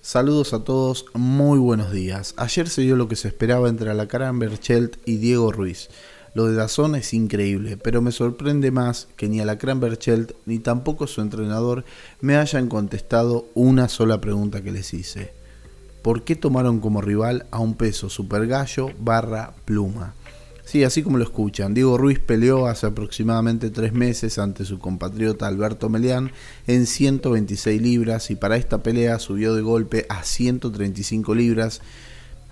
Saludos a todos, muy buenos días. Ayer se dio lo que se esperaba entre Alacrán Berchelt y Diego Ruiz. Lo de Dazón es increíble, pero me sorprende más que ni la Berchelt ni tampoco su entrenador me hayan contestado una sola pregunta que les hice. ¿por qué tomaron como rival a un peso supergallo barra pluma? Sí, así como lo escuchan, Diego Ruiz peleó hace aproximadamente tres meses ante su compatriota Alberto Melián en 126 libras y para esta pelea subió de golpe a 135 libras.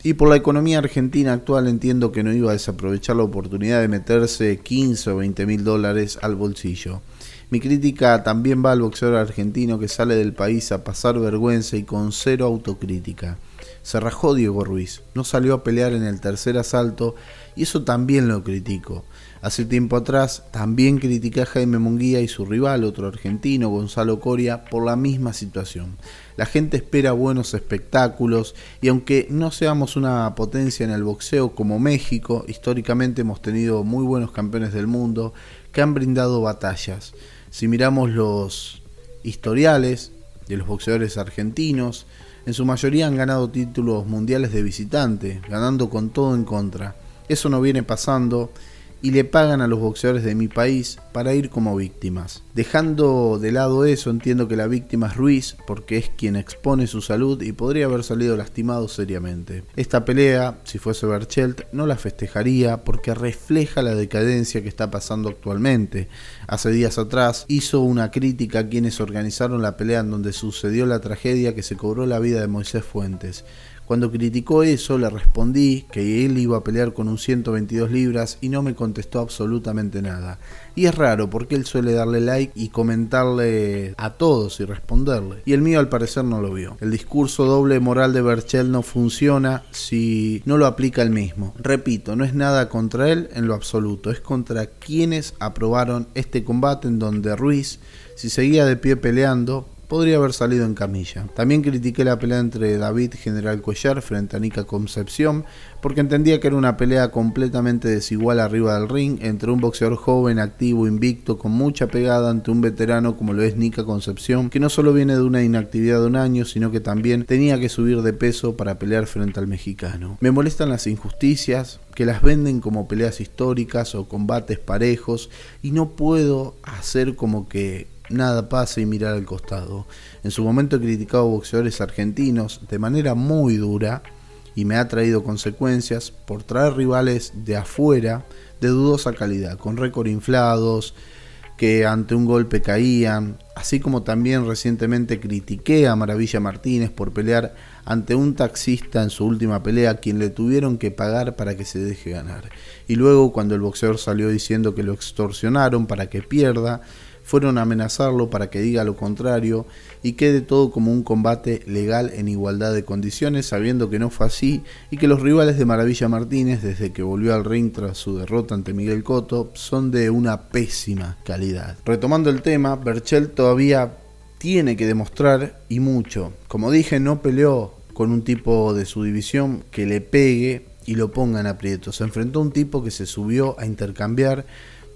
Y por la economía argentina actual entiendo que no iba a desaprovechar la oportunidad de meterse 15 o 20 mil dólares al bolsillo. Mi crítica también va al boxeador argentino que sale del país a pasar vergüenza y con cero autocrítica. Se rajó Diego Ruiz, no salió a pelear en el tercer asalto y eso también lo critico. Hace tiempo atrás también criticé a Jaime Munguía y su rival, otro argentino, Gonzalo Coria, por la misma situación. La gente espera buenos espectáculos y aunque no seamos una potencia en el boxeo como México, históricamente hemos tenido muy buenos campeones del mundo que han brindado batallas. Si miramos los historiales de los boxeadores argentinos, en su mayoría han ganado títulos mundiales de visitante, ganando con todo en contra. Eso no viene pasando y le pagan a los boxeadores de mi país para ir como víctimas. Dejando de lado eso, entiendo que la víctima es Ruiz porque es quien expone su salud y podría haber salido lastimado seriamente. Esta pelea, si fuese Berchelt, no la festejaría porque refleja la decadencia que está pasando actualmente. Hace días atrás hizo una crítica a quienes organizaron la pelea en donde sucedió la tragedia que se cobró la vida de Moisés Fuentes cuando criticó eso, le respondí que él iba a pelear con un 122 libras y no me contestó absolutamente nada. Y es raro porque él suele darle like y comentarle a todos y responderle. Y el mío al parecer no lo vio. El discurso doble moral de Berchel no funciona si no lo aplica él mismo. Repito, no es nada contra él en lo absoluto, es contra quienes aprobaron este combate en donde Ruiz, si seguía de pie peleando, podría haber salido en camilla. También critiqué la pelea entre David General Cuellar frente a Nica Concepción, porque entendía que era una pelea completamente desigual arriba del ring entre un boxeador joven, activo, invicto, con mucha pegada ante un veterano como lo es Nica Concepción, que no solo viene de una inactividad de un año, sino que también tenía que subir de peso para pelear frente al mexicano. Me molestan las injusticias, que las venden como peleas históricas o combates parejos y no puedo hacer como que nada pasa y mirar al costado. En su momento he criticado boxeadores argentinos de manera muy dura y me ha traído consecuencias por traer rivales de afuera de dudosa calidad, con récord inflados, que ante un golpe caían, así como también recientemente critiqué a Maravilla Martínez por pelear ante un taxista en su última pelea, quien le tuvieron que pagar para que se deje ganar. Y luego cuando el boxeador salió diciendo que lo extorsionaron para que pierda, fueron a amenazarlo para que diga lo contrario y quede todo como un combate legal en igualdad de condiciones, sabiendo que no fue así y que los rivales de Maravilla Martínez, desde que volvió al ring tras su derrota ante Miguel Cotto, son de una pésima calidad. Retomando el tema, Berchel todavía tiene que demostrar y mucho. Como dije, no peleó con un tipo de su división que le pegue y lo ponga en aprietos. Se enfrentó a un tipo que se subió a intercambiar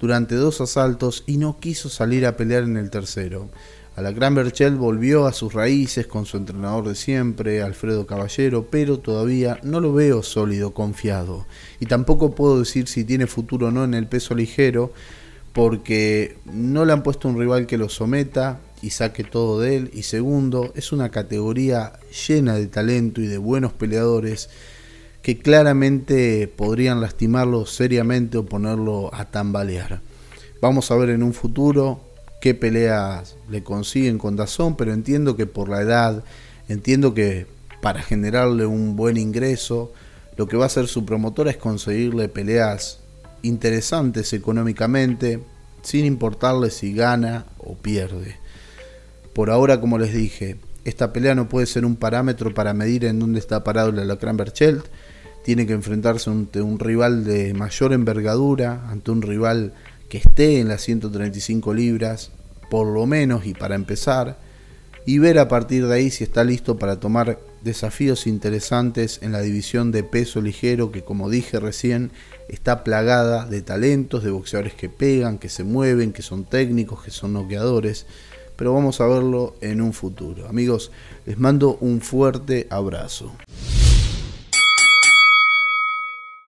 durante dos asaltos y no quiso salir a pelear en el tercero. ...a la Gran Berchel volvió a sus raíces con su entrenador de siempre, Alfredo Caballero, pero todavía no lo veo sólido, confiado. Y tampoco puedo decir si tiene futuro o no en el peso ligero, porque no le han puesto un rival que lo someta y saque todo de él. Y segundo, es una categoría llena de talento y de buenos peleadores que claramente podrían lastimarlo seriamente o ponerlo a tambalear. Vamos a ver en un futuro qué peleas le consiguen con Dazón, pero entiendo que por la edad, entiendo que para generarle un buen ingreso, lo que va a hacer su promotora es conseguirle peleas interesantes económicamente, sin importarle si gana o pierde. Por ahora, como les dije, esta pelea no puede ser un parámetro para medir en dónde está parado el Alacrán Berchelt, tiene que enfrentarse ante un rival de mayor envergadura, ante un rival que esté en las 135 libras, por lo menos y para empezar, y ver a partir de ahí si está listo para tomar desafíos interesantes en la división de peso ligero que como dije recién está plagada de talentos, de boxeadores que pegan, que se mueven, que son técnicos, que son noqueadores, pero vamos a verlo en un futuro. Amigos, les mando un fuerte abrazo.